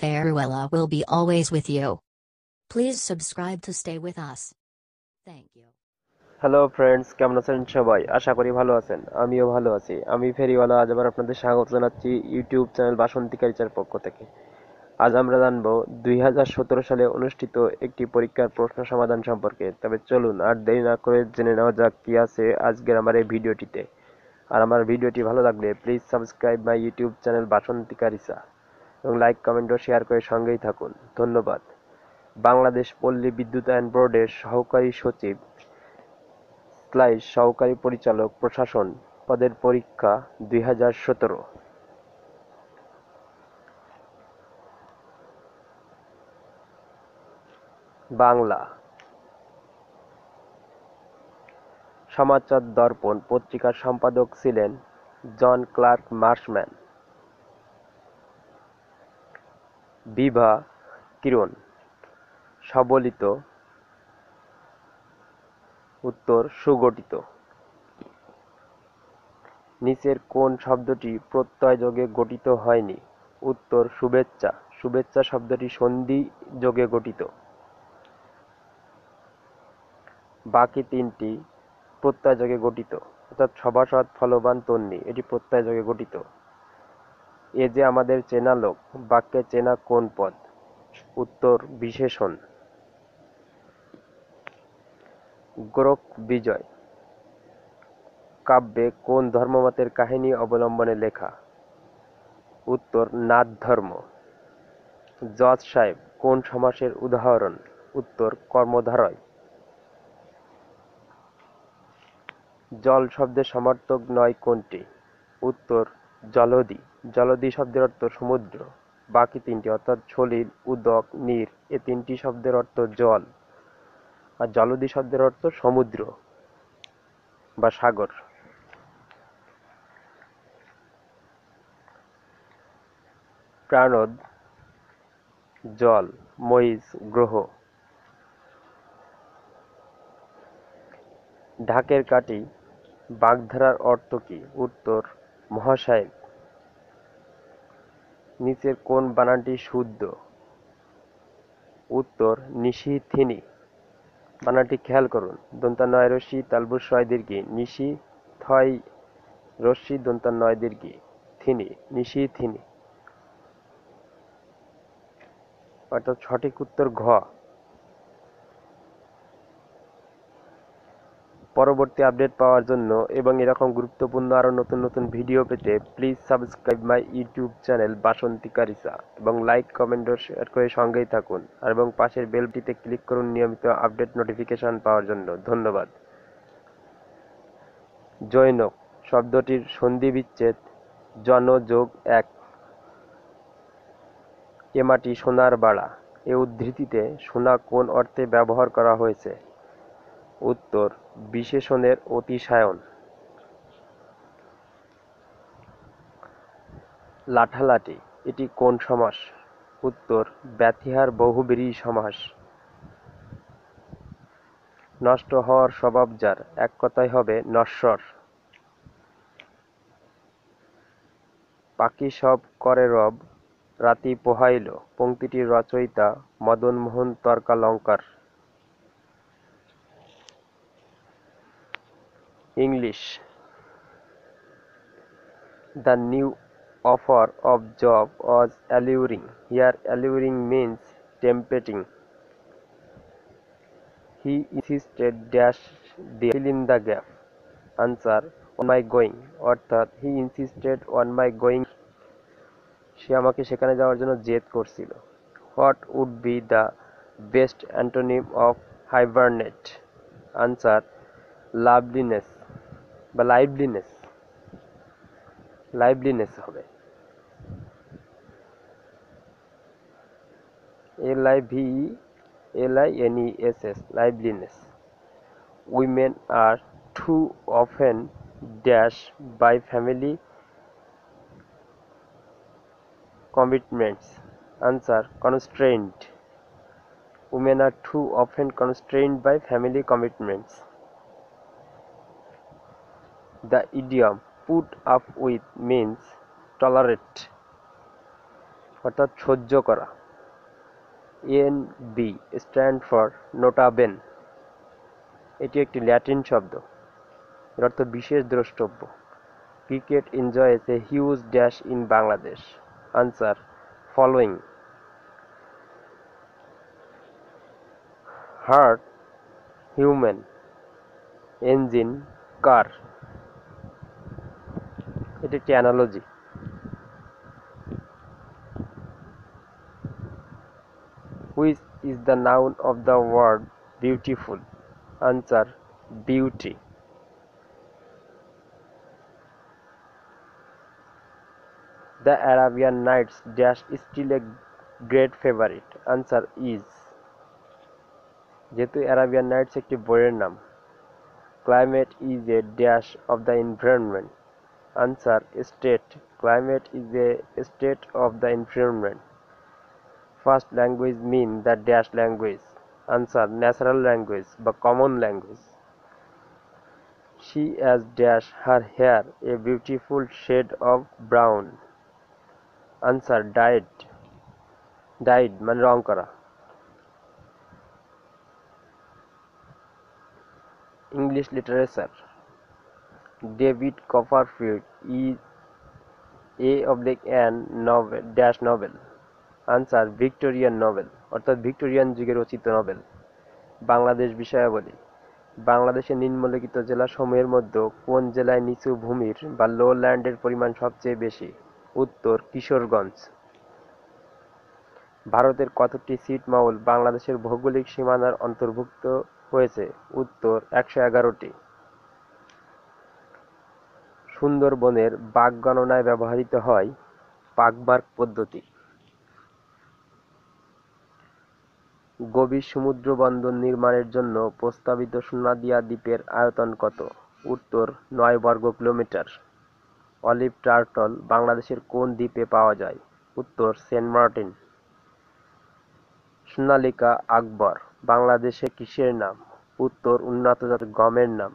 Faruella will be always with you. Please subscribe to stay with us. Thank you. Hello friends কেমন আছেন সবাই আশা করি ভালো আছেন আমিও ভালো আছি আমি ফেরিওয়ালা আজ আবার আপনাদের স্বাগত জানাচ্ছি ইউটিউব চ্যানেল বাসন্তী কারিচার পক্ষ থেকে আজ আমরা জানব দুই সালে অনুষ্ঠিত একটি পরীক্ষার প্রশ্ন সমাধান সম্পর্কে তবে চলুন আর দেরি না করে জেনে নেওয়া যাক কী আছে আজকের আমার এই ভিডিওটিতে আর আমার ভিডিওটি ভালো লাগলে please subscribe my YouTube channel Basanti Karicha এবং লাইক কমেন্ট ও শেয়ার করে সঙ্গেই থাকুন ধন্যবাদ বাংলাদেশ পল্লী বিদ্যুতায়ন বোর্ডের সহকারী সচিব স্লাইস সহকারী পরিচালক প্রশাসন পদের পরীক্ষা দুই হাজার সতেরো বাংলা সমাচার দর্পণ পত্রিকার সম্পাদক ছিলেন জন ক্লার্ক মার্শম্যান বিভা কিরণ সবলিত উত্তর সুগঠিত নিচের কোন শব্দটি প্রত্যয় যোগে গঠিত হয়নি উত্তর শুভেচ্ছা শুভেচ্ছা শব্দটি সন্ধি যোগে গঠিত বাকি তিনটি প্রত্যয় যোগে গঠিত অর্থাৎ সভাসদ ফলবান তন্নি এটি প্রত্যয় যোগে গঠিত এ যে আমাদের চেনা লোক বাক্যে চেনা কোন পদ উত্তর বিশেষণ গোরক বিজয় কাব্যে কোন ধর্মমতের কাহিনী অবলম্বনে লেখা উত্তর নাথ ধর্ম জজ সাহেব কোন সমাসের উদাহরণ উত্তর কর্মধারয় জল শব্দের সমার্থক নয় কোনটি উত্তর জলদি জলদি শব্দের অর্থ সমুদ্র বাকি তিনটি অর্থাৎ ছলিল উদক নীর এ তিনটি শব্দের অর্থ জল আর জলদি শব্দের অর্থ সমুদ্র বা সাগর প্রাণদ জল মহিষ গ্রহ ঢাকের কাটি বাগধারার অর্থ কি উত্তর মহাশয় নিচের কোন বানানটি শুদ্ধ উত্তর থিনি বানানটি খেয়াল করুন দন্তা নয় রশ্মি তালবুর ছয় দীর্ঘি নিশি থয় রশ্মি দন্তা নয় দীর্ঘি থিনি নিশি থিনি অর্থাৎ সঠিক উত্তর ঘ পরবর্তী আপডেট পাওয়ার জন্য এবং এরকম গুরুত্বপূর্ণ আরও নতুন নতুন ভিডিও পেতে please subscribe my YouTube channel Basanti Karisa এবং লাইক কমেন্ট শেয়ার করে সঙ্গেই থাকুন আর এবং পাশের বেলটিতে ক্লিক করুন নিয়মিত আপডেট নোটিফিকেশান পাওয়ার জন্য ধন্যবাদ জৈনক শব্দটির সন্ধি বিচ্ছেদ জনযোগ এক এমাটি সোনার বাড়া এ উদ্ধৃতিতে সোনা কোন অর্থে ব্যবহার করা হয়েছে উত্তর বিশেষণের অতিশায়ন লাঠালাঠি এটি কোন সমাস উত্তর ব্যথিহার বহুবিরী সমাস নষ্ট হওয়ার স্বভাব যার এক কথায় হবে নশ্বর পাখি সব করে রব রাতি পোহাইল পঙ্ক্তিটির রচয়িতা Madanmohan Tarkalankar English the new offer of job was alluring. Here alluring means tempting. He insisted dash the fill in the gap. Answer on my going অর্থাৎ he insisted on my going সে আমাকে সেখানে যাওয়ার জন্য জেদ করছিল what would be the best antonym of hibernate answer loveliness বা liveliness liveliness হবে L I V E L I N E S S liveliness women are too often dash by family commitments answer constraint women are too often constraint by family commitments The idiom put up with means tolerate অর্থাৎ সহ্য করা N B stand for নোটাবেন এটি একটি Latin শব্দ এর অর্থ বিশেষ দ্রষ্টব্য cricket enjoy a huge dash in Bangladesh answer following heart human engine car এটি একটি analogy which is the noun of the word beautiful answer beauty the Arabian Nights dash still a great favourite answer is যেহেতু Arabian Nights একটি বইয়ের নাম climate is a dash of the environment Answer State Climate is a state of the environment. First language mean the dash language. Answer Natural language, the common language. She has dash her hair a beautiful shade of brown. Answer dyed dyed Man wrong kara. English literature. David Copperfield is a oblique and novel dash novel answer Victorian novel অর্থাৎ Victorian যুগে রচিত novel Bangladesh বিষয়াবলী বাংলাদেশের নিম্নলিখিত জেলা সমূহের মধ্যে কোন জেলায় নিচু ভূমির বা লো ল্যান্ডের পরিমাণ সবচেয়ে বেশি উত্তর কিশোরগঞ্জ ভারতের কতটি ছিটমহল বাংলাদেশের ভৌগোলিক সীমানার অন্তর্ভুক্ত হয়েছে উত্তর একশো এগারোটি সুন্দরবনের বাঘ গণনায় ব্যবহৃত হয় পাকবার্ক পদ্ধতি গভীর সমুদ্র বন্দর নির্মাণের জন্য প্রস্তাবিত সোনাদিয়া দ্বীপের আয়তন কত উত্তর নয় বর্গ কিলোমিটার অলিভ টার্টল বাংলাদেশের কোন দ্বীপে পাওয়া যায় উত্তর সেন্ট মার্টিন সোনালিকা আকবর বাংলাদেশে কিসের নাম উত্তর উন্নত জাতের গমের নাম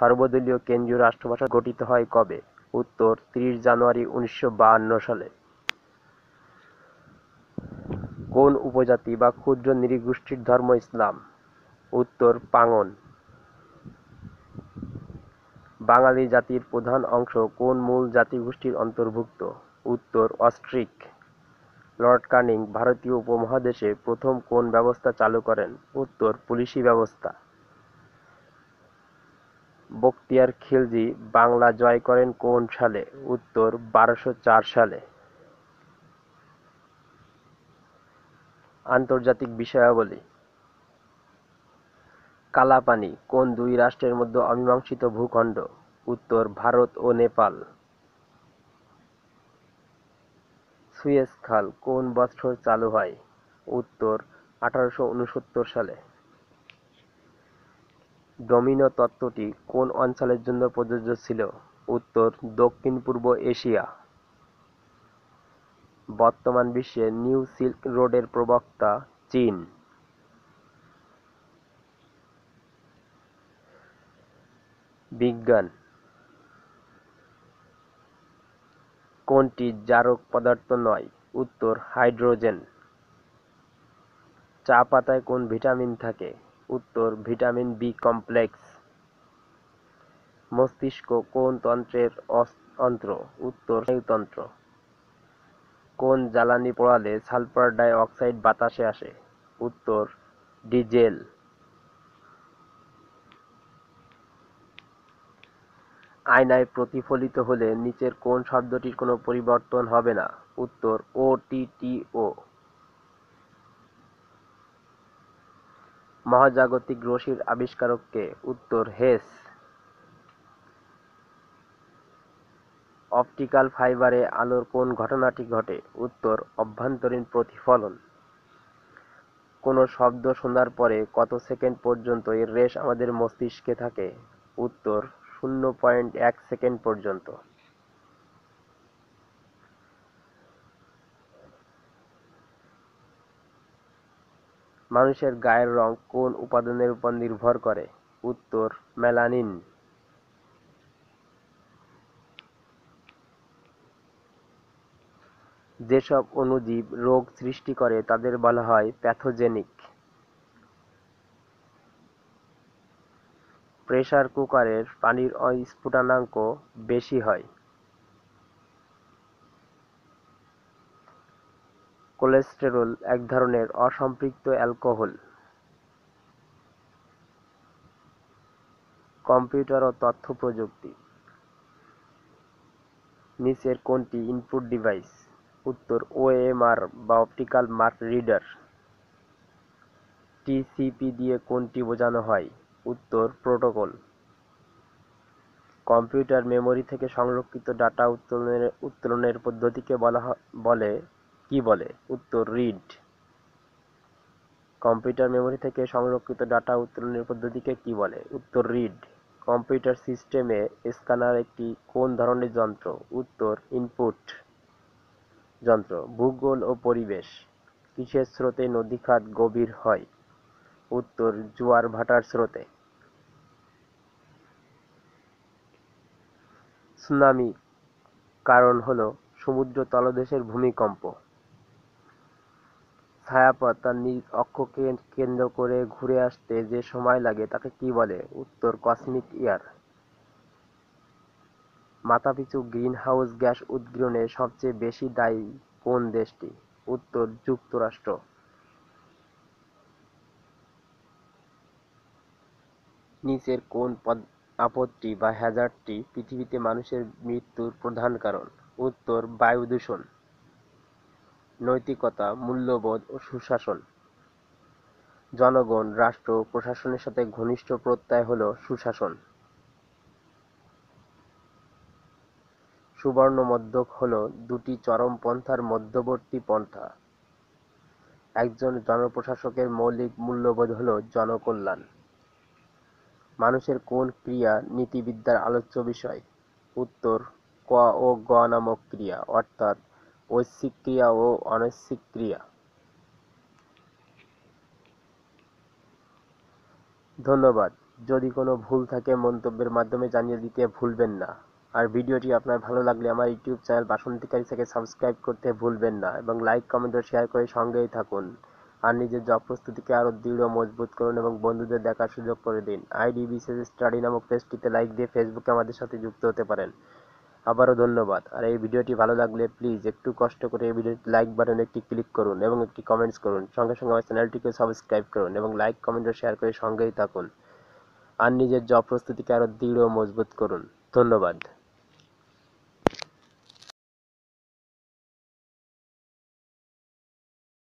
সর্বদলীয় কেন্দ্রীয় রাষ্ট্রভাষা গঠিত হয় কবে উত্তর ৩০ জানুয়ারি ১৯৫২ সালে কোন উপজাতি বা ক্ষুদ্র নৃগোষ্ঠীর ধর্ম ইসলাম উত্তর পাঙন বাঙালি জাতির প্রধান অংশ কোন মূল জাতিগোষ্ঠীর অন্তর্ভুক্ত উত্তর অস্ট্রিক লর্ড কানিং ভারতীয় উপমহাদেশে প্রথম কোন ব্যবস্থা চালু করেন উত্তর পুলিশি ব্যবস্থা বখতিয়ার খিলজি বাংলা জয় করেন কোন সালে উত্তর বারোশো সালে আন্তর্জাতিক বিষয়াবলী কালাপানি কোন দুই রাষ্ট্রের মধ্যে অমীমাংসিত ভূখণ্ড উত্তর ভারত ও নেপাল সুয়েজ খাল কোন বছর চালু হয় উত্তর আঠারোশো সালে ডোমিনো তত্ত্বটি কোন অঞ্চলের জন্য প্রযোজ্য ছিল উত্তর দক্ষিণ পূর্ব এশিয়া বর্তমান বিশ্বে নিউ সিল্ক রোডের প্রবক্তা চীন বিজ্ঞান কোনটি জারক পদার্থ নয় উত্তর হাইড্রোজেন চা পাতায় কোন ভিটামিন থাকে উত্তর ভিটামিন বি কমপ্লেক্স মস্তিষ্ক কোন তন্ত্রের অন্ত্র উত্তর স্নায়ুতন্ত্র কোন জ্বালানি পড়ালে সালফার ডাই অক্সাইড বাতাসে আসে উত্তর ডিজেল আয়নায় প্রতিফলিত হলে নিচের কোন শব্দটির কোনো পরিবর্তন হবে না উত্তর ও টি টি ও মহাজাগতিক রশ্মির আবিষ্কারককে উত্তর হেস অপটিক্যাল ফাইবারে আলোর কোন ঘটনাটি ঘটে উত্তর অভ্যন্তরীণ প্রতিফলন কোনো শব্দ শোনার পরে কত সেকেন্ড পর্যন্ত এর রেশ আমাদের মস্তিষ্কে থাকে উত্তর শূন্য পয়েন্ট এক সেকেন্ড পর্যন্ত মানুষের গায়ের রং কোন উপাদানের উপর নির্ভর করে উত্তর মেলানিন যেসব অনুজীব রোগ সৃষ্টি করে তাদের বলা হয় প্যাথোজেনিক প্রেসার কুকারের পানির স্ফুটনাঙ্ক বেশি হয় কোলেস্টেরল এক ধরনের অসম্পৃক্ত অ্যালকোহল কম্পিউটার ও তথ্য প্রযুক্তি নিচের কোনটি ইনপুট ডিভাইস উত্তর ওএমআর বা অপটিক্যাল মার্ক রিডার টিসিপি দিয়ে কোনটি বোঝানো হয় উত্তর প্রোটোকল কম্পিউটার মেমোরি থেকে সংরক্ষিত ডাটা উত্তোলনের উত্তোলনের পদ্ধতিকে বলা বলে কি বলে উত্তর রিড কম্পিউটার মেমোরি থেকে সংরক্ষিত ডাটা উত্তোলনের পদ্ধতিকে কি বলে উত্তর রিড কম্পিউটার সিস্টেমে স্ক্যানার একটি কোন ধরনের যন্ত্র উত্তর ইনপুট যন্ত্র ভূগোল ও পরিবেশ কিসের স্রোতে নদী খাত গভীর হয় উত্তর জোয়ার ভাটার স্রোতে সুনামি কারণ হলো সমুদ্র তলদেশের ভূমিকম্প ছায়াপথ তার নিজ অক্ষকে কেন্দ্র করে ঘুরে আসতে যে সময় লাগে তাকে কী বলে উত্তর কসমিক ইয়ার মাথাপিছু গ্রিনহাউস গ্যাস উদ্গীরণে সবচেয়ে বেশি দায়ী কোন দেশটি উত্তর যুক্তরাষ্ট্র নিচের কোন পদ আপদটি বা হ্যাজারটি পৃথিবীতে মানুষের মৃত্যুর প্রধান কারণ উত্তর বায়ু দূষণ নৈতিকতা, মূল্যবোধ ও সুশাসন। জনগণ, রাষ্ট্র ও প্রশাসনের সাথে ঘনিষ্ঠ প্রত্যয় হল সুশাসন। সুবর্ণ মধ্যক হল দুটি চরম পন্থার মধ্যবর্তী পন্থা। একজন জনপ্রশাসকের মৌলিক মূল্যবোধ হল জনকল্যাণ। মানুষের কোন ক্রিয়া নীতিবিদ্যার আলোচ্য বিষয়? উত্তর ক ও গ নামক ক্রিয়া, অর্থাৎ ঐচ্ছিক ক্রিয়া ও অনৈচ্ছিক ক্রিয়া ধন্যবাদ যদি কোনো ভুল থাকে মন্তব্যের মাধ্যমে জানিয়ে দিতে ভুলবেন না আর ভিডিওটি আপনার ভালো লাগলে আমার ইউটিউব চ্যানেল বাসন্তিকারী থেকে সাবস্ক্রাইব করতে ভুলবেন না এবং লাইক কমেন্ট ও শেয়ার করে সঙ্গেই থাকুন আর নিজের জব প্রস্তুতিকে আরও দৃঢ় মজবুত করুন এবং বন্ধুদের দেখার সুযোগ করে দিন আইডি বিশেষ স্টাডি নামক পেজটিতে লাইক দিয়ে ফেসবুকে আমাদের সাথে যুক্ত হতে পারেন আবারও ধন্যবাদ আর এই ভিডিওটি ভালো লাগলে প্লিজ একটু কষ্ট করে এই ভিডিওটি লাইক বাটনে একটি ক্লিক করুন এবং একটি কমেন্টস করুন সঙ্গে সঙ্গে আমার চ্যানেলটিকে সাবস্ক্রাইব করুন এবং লাইক কমেন্ট ও শেয়ার করে সঙ্গেই থাকুন আর নিজের জব প্রস্তুতিকে আরও দৃঢ় মজবুত করুন ধন্যবাদ